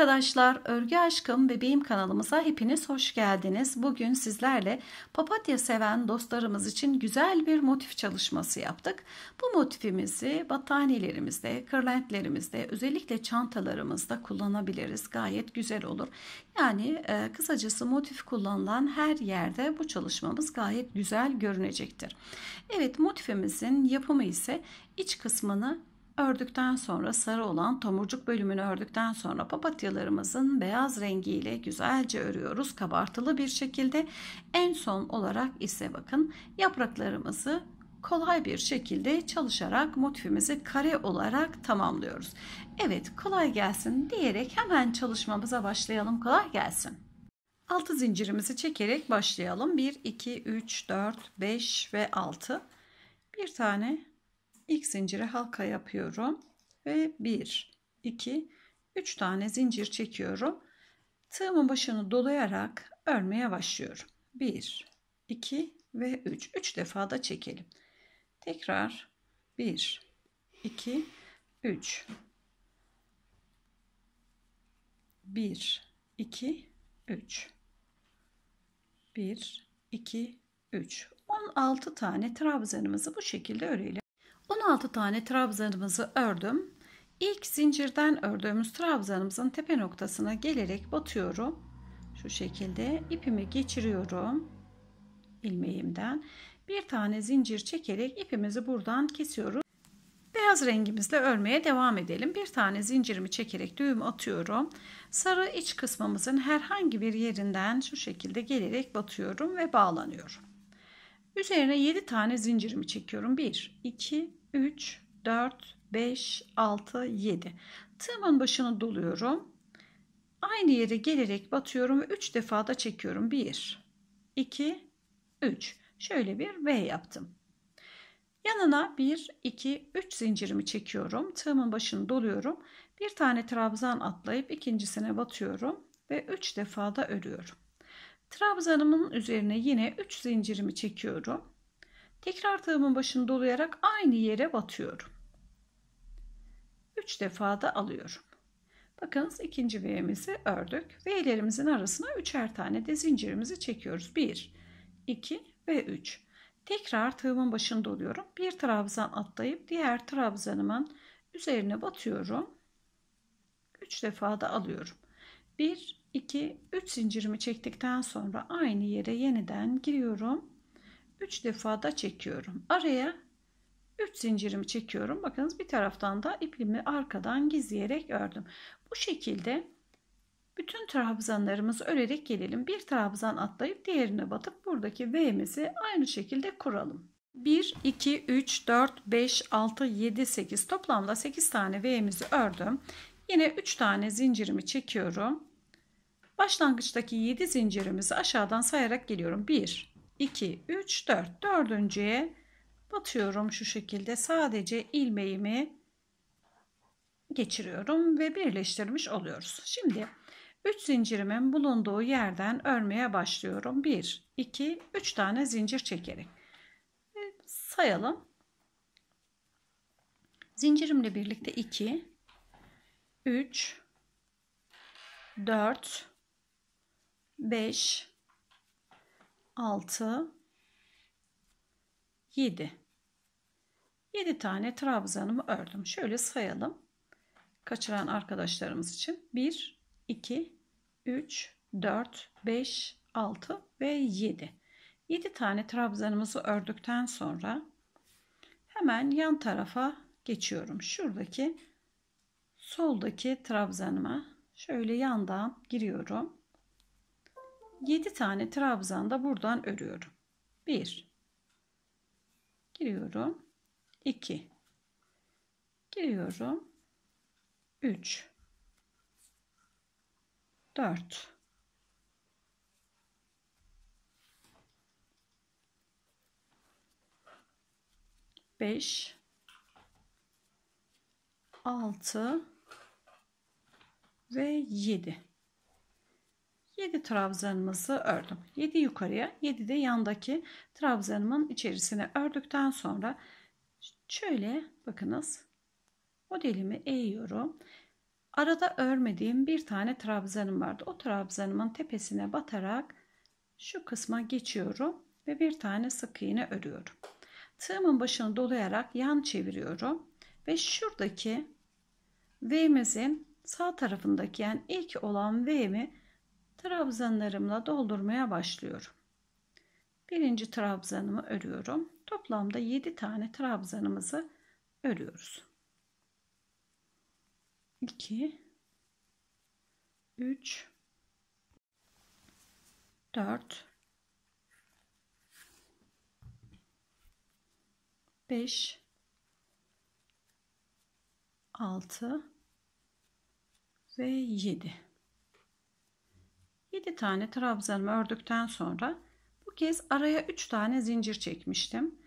arkadaşlar, Örgü Aşkım Bebeğim kanalımıza hepiniz hoş geldiniz. Bugün sizlerle papatya seven dostlarımız için güzel bir motif çalışması yaptık. Bu motifimizi battaniyelerimizde, kırlentlerimizde, özellikle çantalarımızda kullanabiliriz. Gayet güzel olur. Yani e, kısacası motif kullanılan her yerde bu çalışmamız gayet güzel görünecektir. Evet, motifimizin yapımı ise iç kısmını Ördükten sonra sarı olan tomurcuk bölümünü ördükten sonra papatyalarımızın beyaz rengiyle güzelce örüyoruz kabartılı bir şekilde. En son olarak ise bakın yapraklarımızı kolay bir şekilde çalışarak motifimizi kare olarak tamamlıyoruz. Evet kolay gelsin diyerek hemen çalışmamıza başlayalım. Kolay gelsin. 6 zincirimizi çekerek başlayalım. 1, 2, 3, 4, 5 ve 6. Bir tane ilk zincire halka yapıyorum ve 1 2 3 tane zincir çekiyorum tığımın başını dolayarak örmeye başlıyorum 1 2 ve 3 3 defa da çekelim tekrar 1 2 3 1 2 3 1 2 3 16 tane trabzanımızı bu şekilde örelim 16 tane trabzanımızı ördüm. İlk zincirden ördüğümüz trabzanımızın tepe noktasına gelerek batıyorum. Şu şekilde ipimi geçiriyorum ilmeğimden. Bir tane zincir çekerek ipimizi buradan kesiyoruz. Beyaz rengimizle örmeye devam edelim. Bir tane zincirimi çekerek düğüm atıyorum. Sarı iç kısmımızın herhangi bir yerinden şu şekilde gelerek batıyorum ve bağlanıyorum. Üzerine 7 tane zincirimi çekiyorum. 1, 2, 3, 4, 5, 6, 7. Tığımın başını doluyorum. Aynı yere gelerek batıyorum ve 3 defa da çekiyorum. 1, 2, 3. Şöyle bir V yaptım. Yanına 1, 2, 3 zincirimi çekiyorum. Tığımın başını doluyorum. Bir tane trabzan atlayıp ikincisine batıyorum ve 3 defa da örüyorum. Trabzanımın üzerine yine 3 zincirimi çekiyorum. Tekrar tığımın başını dolayarak aynı yere batıyorum. 3 defa da alıyorum. Bakınız ikinci V'mizi ördük. V'lerimizin arasına üçer tane de zincirimizi çekiyoruz. 1, 2 ve 3. Tekrar tığımın başını doluyorum. Bir trabzan atlayıp diğer trabzanımın üzerine batıyorum. 3 defa da alıyorum. 1, 2, 3 zincirimi çektikten sonra aynı yere yeniden giriyorum. 3 defa da çekiyorum. Araya 3 zincirimi çekiyorum. Bakınız bir taraftan da ipimi arkadan gizleyerek ördüm. Bu şekilde bütün trabzanlarımızı örerek gelelim. Bir trabzan atlayıp diğerine batıp buradaki V'mizi aynı şekilde kuralım. 1, 2, 3, 4, 5, 6, 7, 8 toplamda 8 tane V'mizi ördüm. Yine 3 tane zincirimi çekiyorum. Başlangıçtaki 7 zincirimizi aşağıdan sayarak geliyorum. 1, 2, 3, 4. Dördüncüye batıyorum şu şekilde. Sadece ilmeğimi geçiriyorum ve birleştirmiş oluyoruz. Şimdi 3 zincirimin bulunduğu yerden örmeye başlıyorum. 1, 2, 3 tane zincir çekerek. Sayalım. Zincirimle birlikte 2, 3, 4, 5, 6 7 7 tane trabzanımı ördüm. Şöyle sayalım. Kaçıran arkadaşlarımız için 1 2 3 4 5 6 ve 7. 7 tane trabzanımızı ördükten sonra hemen yan tarafa geçiyorum. Şuradaki soldaki trabzanıma şöyle yandan giriyorum. 7 tane trabzanda buradan örüyorum. 1 giriyorum. 2 giriyorum. 3 4 5 6 ve 7 7 trabzanımızı ördüm. 7 yukarıya 7 de yandaki trabzanımın içerisine ördükten sonra şöyle bakınız modelimi eğiyorum. Arada örmediğim bir tane trabzanım vardı. O trabzanımın tepesine batarak şu kısma geçiyorum ve bir tane sık iğne örüyorum. Tığımın başını dolayarak yan çeviriyorum ve şuradaki V'mizin sağ tarafındaki yani ilk olan V'mi trabzanlarımla doldurmaya başlıyorum. Birinci trabzanımı örüyorum. Toplamda 7 tane trabzanımızı örüyoruz. 2 3 4 5 6 ve 7 2 tane trabzanımı ördükten sonra bu kez araya 3 tane zincir çekmiştim.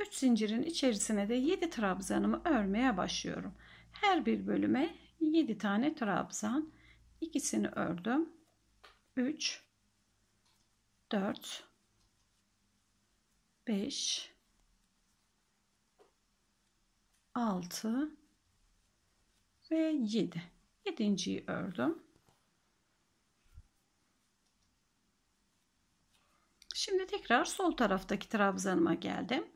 3 zincirin içerisine de 7 trabzanımı örmeye başlıyorum. Her bir bölüme 7 tane trabzan ikisini ördüm. 3 4 5 6 ve 7. 7.yi ördüm. Şimdi tekrar sol taraftaki trabzanıma geldim.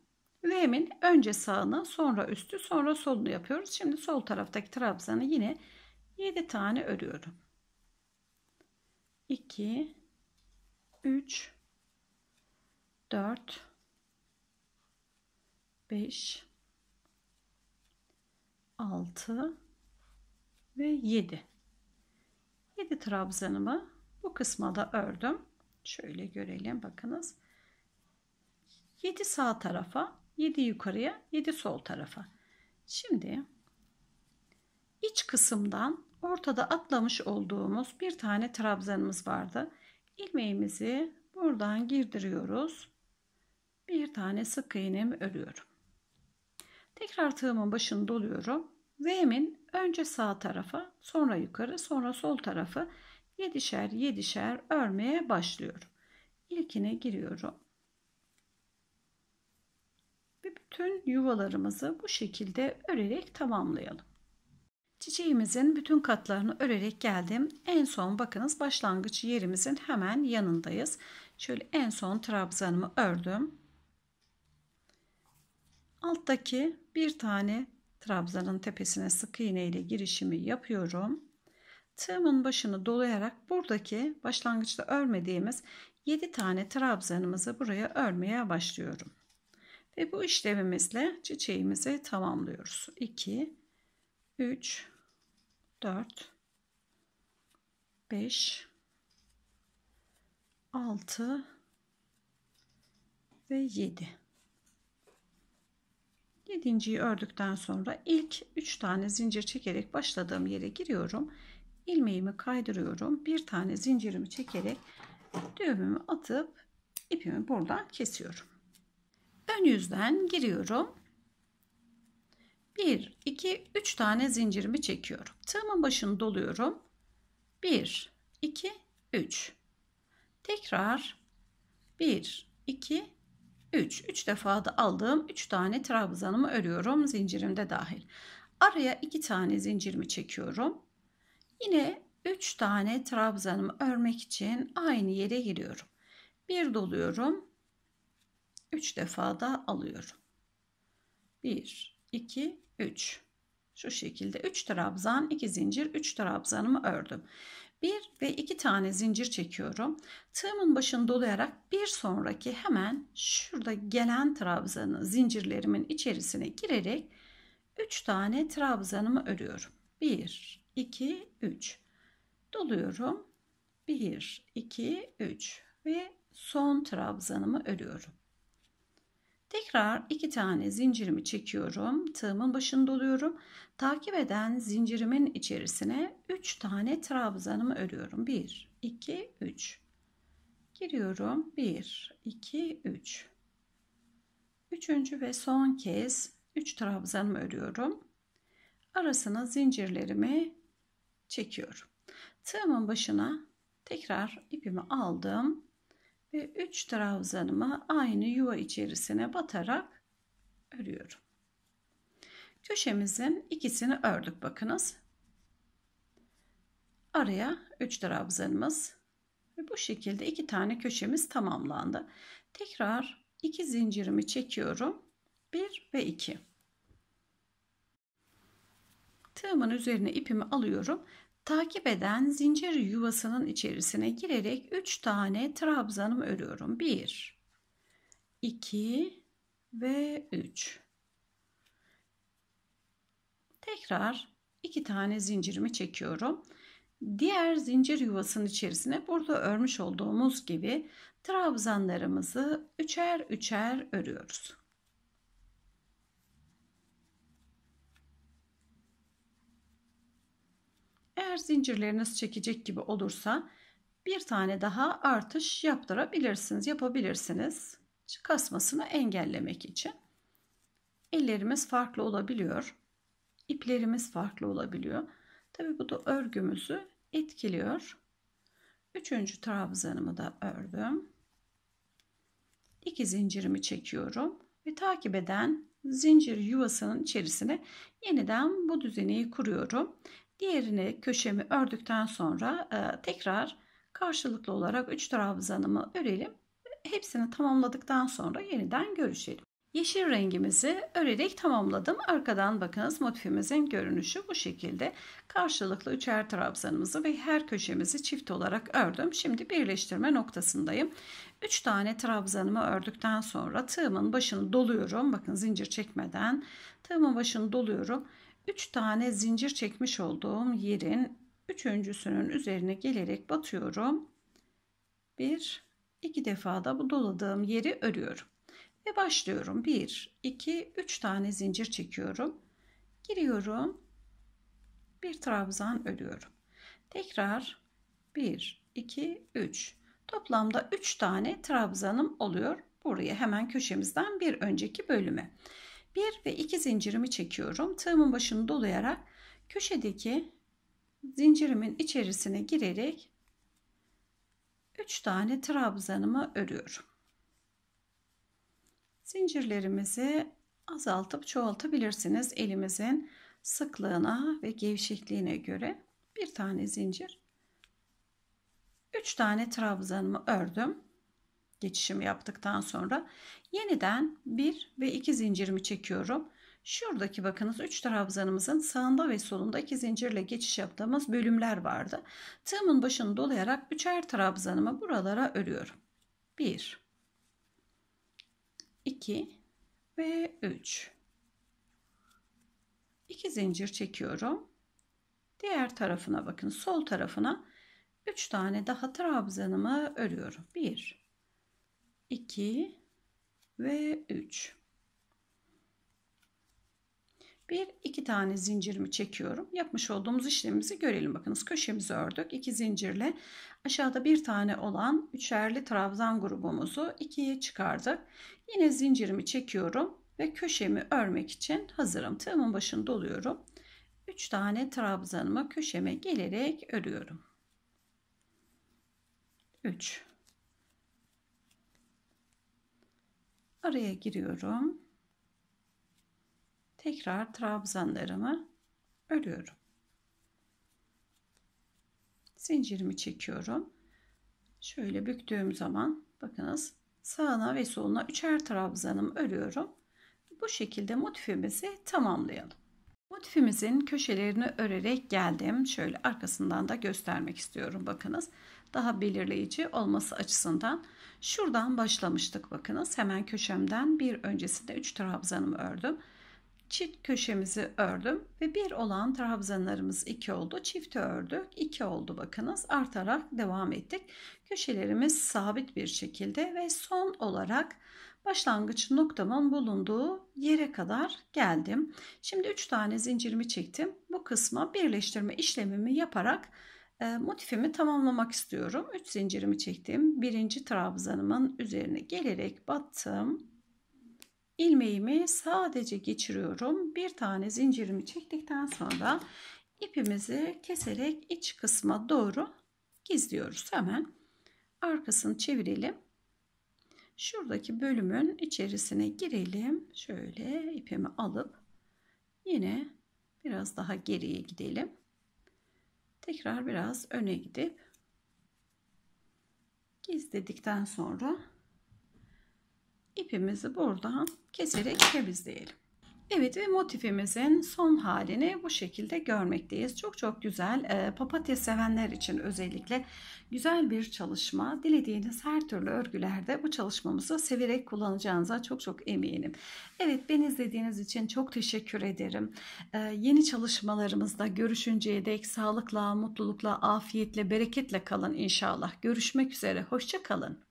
V'min önce sağını, sonra üstü, sonra solunu yapıyoruz. Şimdi sol taraftaki trabzanı yine 7 tane örüyorum. 2 3 4 5 6 ve 7 7 trabzanımı bu kısma da ördüm. Şöyle görelim bakınız. 7 sağ tarafa, 7 yukarıya, 7 sol tarafa. Şimdi iç kısımdan ortada atlamış olduğumuz bir tane trabzanımız vardı. Ilmeğimizi buradan girdiriyoruz. Bir tane sık iğnemi örüyorum. Tekrar tığımın başını doluyorum. V'min önce sağ tarafa, sonra yukarı, sonra sol tarafı yedişer yedişer örmeye başlıyorum. İlkine giriyorum. Ve bütün yuvalarımızı bu şekilde örerek tamamlayalım. Çiçeğimizin bütün katlarını örerek geldim. En son bakınız başlangıç yerimizin hemen yanındayız. Şöyle en son trabzanımı ördüm. Alttaki bir tane trabzanın tepesine sık iğne ile girişimi yapıyorum. Tığımın başını dolayarak buradaki başlangıçta örmediğimiz 7 tane trabzanımızı buraya örmeye başlıyorum. Ve bu işlemimizle çiçeğimizi tamamlıyoruz. 2, 3, 4, 5, 6 ve 7. Yedinciyi ördükten sonra ilk 3 tane zincir çekerek başladığım yere giriyorum ilmeğimi kaydırıyorum. Bir tane zincirimi çekerek düğümümü atıp ipimi buradan kesiyorum. Ön yüzden giriyorum. 1, 2, 3 tane zincirimi çekiyorum. Tığımın başını doluyorum. 1, 2, 3. Tekrar 1, 2, 3. 3 defa da aldığım 3 tane trabzanımı örüyorum. Zincirimde dahil. Araya 2 tane zincirimi çekiyorum. Yine 3 tane trabzanımı örmek için aynı yere giriyorum. Bir doluyorum. 3 defa da alıyorum. 1 2 3 şu şekilde 3 trabzan 2 zincir 3 trabzanımı ördüm 1 ve 2 tane zincir çekiyorum tığımın başını dolayarak bir sonraki hemen şurada gelen trabzanı zincirlerimin içerisine girerek 3 tane trabzanımı örüyorum 1 2, 3. Doluyorum. 1, 2, 3 ve son trabzanımı örüyorum. Tekrar iki tane zincirimi çekiyorum. Tığımın başını doluyorum. Takip eden zincirimin içerisine 3 tane trabzanımı örüyorum. 1, 2, 3. Giriyorum. 1, 2, 3. Üçüncü ve son kez 3 trabzanımı örüyorum. Arasına zincirlerimi çekiyorum. Tığımın başına tekrar ipimi aldım ve 3 trabzanımı aynı yuva içerisine batarak örüyorum. Köşemizin ikisini ördük bakınız. Araya 3 trabzanımız ve bu şekilde iki tane köşemiz tamamlandı. Tekrar iki zincirimi çekiyorum. 1 ve 2. Tığımın üzerine ipimi alıyorum. Takip eden zincir yuvasının içerisine girerek 3 tane trabzanımı örüyorum. 1 2 ve 3. Tekrar 2 tane zincirimi çekiyorum. Diğer zincir yuvasının içerisine burada örmüş olduğumuz gibi trabzanlarımızı üçer üçer örüyoruz. Eğer zincirleriniz çekecek gibi olursa bir tane daha artış yaptırabilirsiniz, yapabilirsiniz. Kasmasını engellemek için. Ellerimiz farklı olabiliyor. İplerimiz farklı olabiliyor. Tabi bu da örgümüzü etkiliyor. Üçüncü trabzanımı da ördüm. İki zincirimi çekiyorum ve takip eden zincir yuvasının içerisine yeniden bu düzeneyi kuruyorum. Diğerini köşemi ördükten sonra e, tekrar karşılıklı olarak 3 trabzanımı örelim. Hepsini tamamladıktan sonra yeniden görüşelim. Yeşil rengimizi örerek tamamladım. Arkadan bakınız motifimizin görünüşü bu şekilde. Karşılıklı üçer trabzanımızı ve her köşemizi çift olarak ördüm. Şimdi birleştirme noktasındayım. 3 tane trabzanımı ördükten sonra tığımın başını doluyorum. Bakın zincir çekmeden tığımın başını doluyorum. 3 tane zincir çekmiş olduğum yerin üçüncüsünün üzerine gelerek batıyorum. Bir, iki defa da bu doladığım yeri örüyorum. Ve başlıyorum. Bir, iki, üç tane zincir çekiyorum. Giriyorum. Bir trabzan örüyorum. Tekrar bir, iki, üç. Toplamda üç tane trabzanım oluyor. Buraya hemen köşemizden bir önceki bölüme. 1 ve 2 zincirimi çekiyorum. Tığımın başını dolayarak köşedeki zincirimin içerisine girerek 3 tane trabzanımı örüyorum. Zincirlerimizi azaltıp çoğaltabilirsiniz elimizin sıklığına ve gevşekliğine göre. Bir tane zincir 3 tane trabzanımı ördüm geçişimi yaptıktan sonra yeniden 1 ve 2 zincirimi çekiyorum. Şuradaki bakınız 3 trabzanımızın sağında ve solunda 2 zincirle geçiş yaptığımız bölümler vardı. Tığımın başını dolayarak 3'er trabzanımı buralara örüyorum. 1 2 ve 3 2 zincir çekiyorum. Diğer tarafına bakın. Sol tarafına 3 tane daha trabzanımı örüyorum. 1 2 ve 3. Bir iki tane zincirimi çekiyorum. Yapmış olduğumuz işlemimizi görelim. Bakınız köşemizi ördük. iki zincirle aşağıda bir tane olan üçerli trabzan grubumuzu ikiye çıkardık. Yine zincirimi çekiyorum ve köşemi örmek için hazırım. Tığımın başını doluyorum. 3 tane trabzanımı köşeme gelerek örüyorum. 3 araya giriyorum. Tekrar trabzanlarımı örüyorum. Zincirimi çekiyorum. Şöyle büktüğüm zaman bakınız sağına ve soluna üçer trabzanımı örüyorum. Bu şekilde motifimizi tamamlayalım. Motifimizin köşelerini örerek geldim. Şöyle arkasından da göstermek istiyorum. Bakınız daha belirleyici olması açısından Şuradan başlamıştık bakınız. Hemen köşemden bir öncesinde 3 trabzanımı ördüm. Çift köşemizi ördüm ve bir olan trabzanlarımız 2 oldu. Çifti ördük 2 oldu bakınız. Artarak devam ettik. Köşelerimiz sabit bir şekilde ve son olarak başlangıç noktamın bulunduğu yere kadar geldim. Şimdi 3 tane zincirimi çektim. Bu kısma birleştirme işlemimi yaparak e, motifimi tamamlamak istiyorum. 3 zincirimi çektim. Birinci trabzanımın üzerine gelerek battım. Ilmeğimi sadece geçiriyorum. Bir tane zincirimi çektikten sonra ipimizi keserek iç kısma doğru gizliyoruz. Hemen arkasını çevirelim. Şuradaki bölümün içerisine girelim. Şöyle ipimi alıp yine biraz daha geriye gidelim tekrar biraz öne gidip gizledikten sonra ipimizi buradan keserek temizleyelim. Evet ve motifimizin son halini bu şekilde görmekteyiz. Çok çok güzel e, papatya sevenler için özellikle güzel bir çalışma. Dilediğiniz her türlü örgülerde bu çalışmamızı severek kullanacağınıza çok çok eminim. Evet beni izlediğiniz için çok teşekkür ederim. E, yeni çalışmalarımızda görüşünceye dek sağlıkla, mutlulukla, afiyetle, bereketle kalın inşallah. Görüşmek üzere, hoşça kalın.